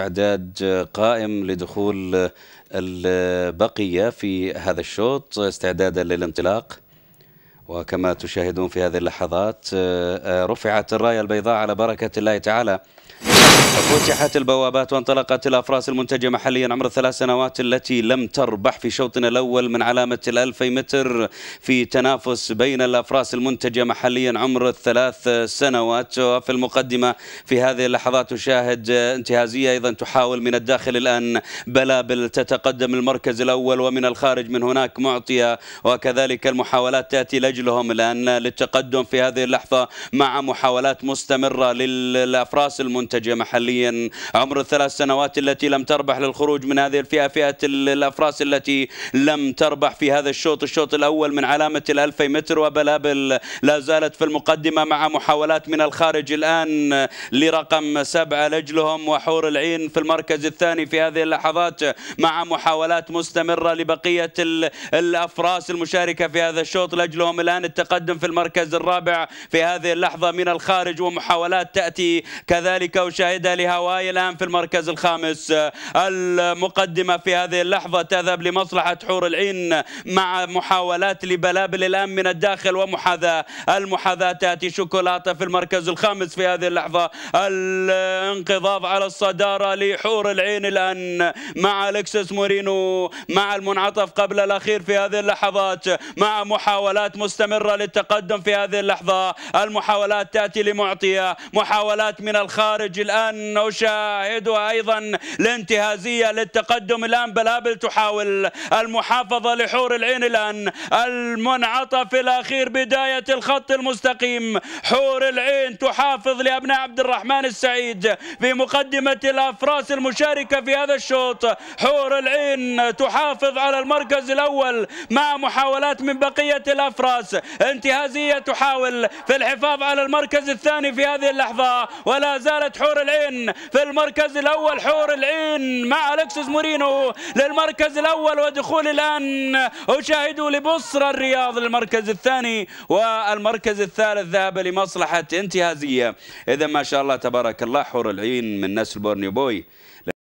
إعداد قائم لدخول البقية في هذا الشوط استعدادا للانطلاق وكما تشاهدون في هذه اللحظات آه، رفعت الراية البيضاء على بركة الله تعالى فتحت البوابات وانطلقت الأفراس المنتجة محليا عمر الثلاث سنوات التي لم تربح في شوطنا الأول من علامة الألفي متر في تنافس بين الأفراس المنتجة محليا عمر الثلاث سنوات وفي المقدمة في هذه اللحظات تشاهد انتهازية أيضا تحاول من الداخل الآن بلابل تتقدم المركز الأول ومن الخارج من هناك معطية وكذلك المحاولات تأتي لأجلهم الآن للتقدم في هذه اللحظة مع محاولات مستمرة للأفراس المنتجة محليا عمر الثلاث سنوات التي لم تربح للخروج من هذه الفئة فئة الأفراس التي لم تربح في هذا الشوط الشوط الأول من علامة الألفي متر وبلابل لا زالت في المقدمة مع محاولات من الخارج الآن لرقم سبعة لجلهم وحور العين في المركز الثاني في هذه اللحظات مع محاولات مستمرة لبقية الأفراس المشاركة في هذا الشوط لجلهم الآن التقدم في المركز الرابع في هذه اللحظة من الخارج ومحاولات تأتي كذلك وشاهد شاهدها لهواي الآن في المركز الخامس المقدمة في هذه اللحظة تذهب لمصلحة حور العين مع محاولات لبلابل الآن من الداخل ومحاذاة المحاذاة تأتي شوكولاتة في المركز الخامس في هذه اللحظة الانقضاض على الصدارة لحور العين الآن مع الكسس مورينو مع المنعطف قبل الأخير في هذه اللحظات مع محاولات مستمرة للتقدم في هذه اللحظة المحاولات تأتي لمعطية محاولات من الخارج الآن الآن نشاهدها أيضا الانتهازية للتقدم الآن بلابل تحاول المحافظة لحور العين الآن المنعطف الأخير بداية الخط المستقيم حور العين تحافظ لأبناء عبد الرحمن السعيد في مقدمة الأفراس المشاركة في هذا الشوط حور العين تحافظ على المركز الأول مع محاولات من بقية الأفراس انتهازية تحاول في الحفاظ على المركز الثاني في هذه اللحظة ولا زالت حور العين العين في المركز الأول حور العين مع ألكسس مورينو للمركز الأول ودخول الآن أشاهدوا لبصرة الرياض للمركز الثاني والمركز الثالث ذهب لمصلحة انتهازية إذا ما شاء الله تبارك الله حور العين من نسل بورنيو بوي